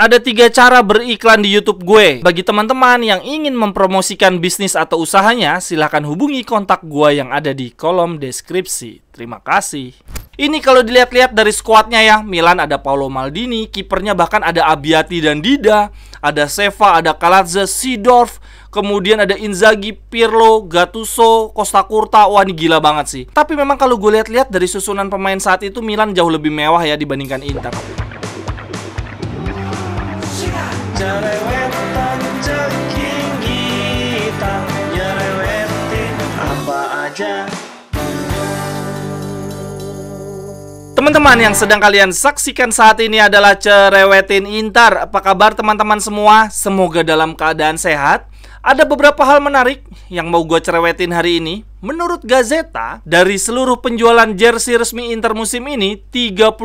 ada tiga cara beriklan di YouTube gue. Bagi teman-teman yang ingin mempromosikan bisnis atau usahanya, silahkan hubungi kontak gue yang ada di kolom deskripsi. Terima kasih. Ini kalau dilihat-lihat dari skuadnya ya, Milan ada Paolo Maldini, kipernya bahkan ada Abiati dan Dida, ada Seva, ada Kalatze, Sidorf, kemudian ada Inzaghi, Pirlo, Gattuso, Costa Curta, wah ini gila banget sih. Tapi memang kalau gue lihat-lihat dari susunan pemain saat itu Milan jauh lebih mewah ya dibandingkan Inter ceking kita apa aja Teman-teman yang sedang kalian saksikan saat ini adalah Cerewetin Intar. Apa kabar teman-teman semua? Semoga dalam keadaan sehat. Ada beberapa hal menarik yang mau gue cerewetin hari ini. Menurut Gazeta, dari seluruh penjualan jersey resmi Inter musim ini, 38%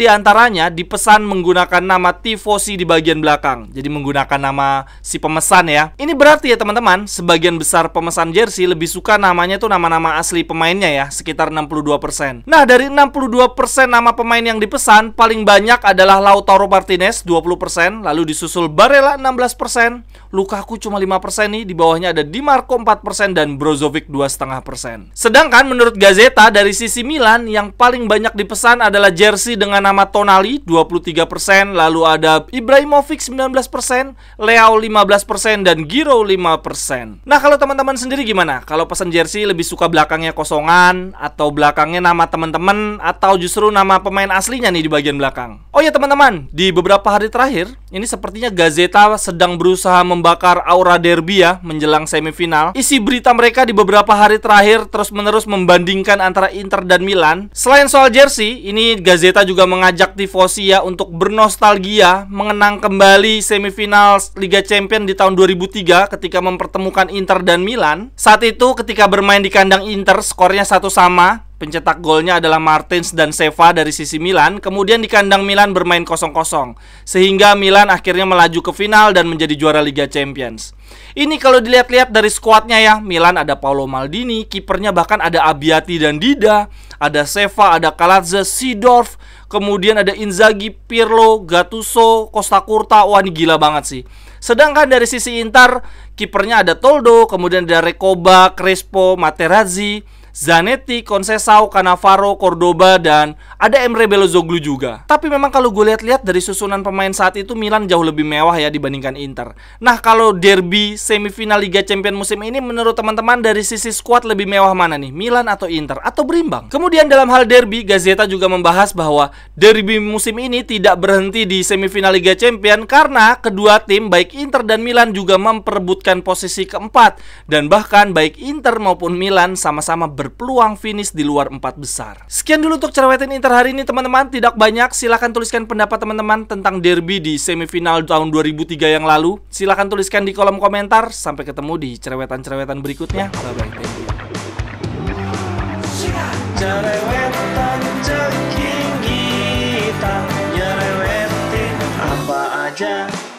diantaranya dipesan menggunakan nama Tifosi di bagian belakang. Jadi menggunakan nama si pemesan ya. Ini berarti ya teman-teman, sebagian besar pemesan jersey lebih suka namanya tuh nama-nama asli pemainnya ya, sekitar 62%. Nah, dari 62% nama pemain yang dipesan, paling banyak adalah Lautaro Martinez 20%, lalu disusul Barella 16%, Lukaku cuma 5% nih, di bawahnya ada Di Marco 4% dan Brozovic naik 2,5%. Sedangkan menurut Gazeta dari sisi Milan yang paling banyak dipesan adalah jersey dengan nama Tonali 23%, lalu ada Ibrahimovic 19%, Leo 15% dan Giro 5%. Nah, kalau teman-teman sendiri gimana? Kalau pesan jersey lebih suka belakangnya kosongan atau belakangnya nama teman-teman atau justru nama pemain aslinya nih di bagian belakang? Oh ya teman-teman, di beberapa hari terakhir ini sepertinya Gazeta sedang berusaha membakar aura derby ya menjelang semifinal. Isi berita mereka di beberapa beberapa hari terakhir terus-menerus membandingkan antara Inter dan Milan. Selain soal jersey, ini Gazeta juga mengajak ya untuk bernostalgia mengenang kembali semifinal Liga Champion di tahun 2003 ketika mempertemukan Inter dan Milan. Saat itu ketika bermain di kandang Inter, skornya satu sama, Pencetak golnya adalah Martins dan Seva dari sisi Milan. Kemudian di kandang Milan bermain kosong-kosong. Sehingga Milan akhirnya melaju ke final dan menjadi juara Liga Champions. Ini kalau dilihat-lihat dari skuadnya ya, Milan ada Paolo Maldini, kipernya bahkan ada Abiati dan Dida, ada Seva, ada Kalatze, Sidorf, kemudian ada Inzaghi, Pirlo, Gattuso, Costa Curta. Wah, ini gila banget sih. Sedangkan dari sisi Inter, kipernya ada Toldo, kemudian ada Recoba, Crespo, Materazzi, Zanetti, Concesao, Cannavaro, Cordoba dan ada Emre Belozoglu juga. Tapi memang kalau gue lihat-lihat dari susunan pemain saat itu Milan jauh lebih mewah ya dibandingkan Inter. Nah, kalau derby semifinal Liga Champions musim ini menurut teman-teman dari sisi squad lebih mewah mana nih? Milan atau Inter atau berimbang? Kemudian dalam hal derby, Gazeta juga membahas bahwa derby musim ini tidak berhenti di semifinal Liga Champions karena kedua tim baik Inter dan Milan juga memperebutkan posisi keempat dan bahkan baik Inter maupun Milan sama-sama ber berpeluang finish di luar empat besar. Sekian dulu untuk cerewetin Inter hari ini teman-teman, tidak banyak. Silahkan tuliskan pendapat teman-teman tentang derby di semifinal tahun 2003 yang lalu. Silahkan tuliskan di kolom komentar. Sampai ketemu di cerewetan-cerewetan berikutnya. Bye-bye. Cerewetan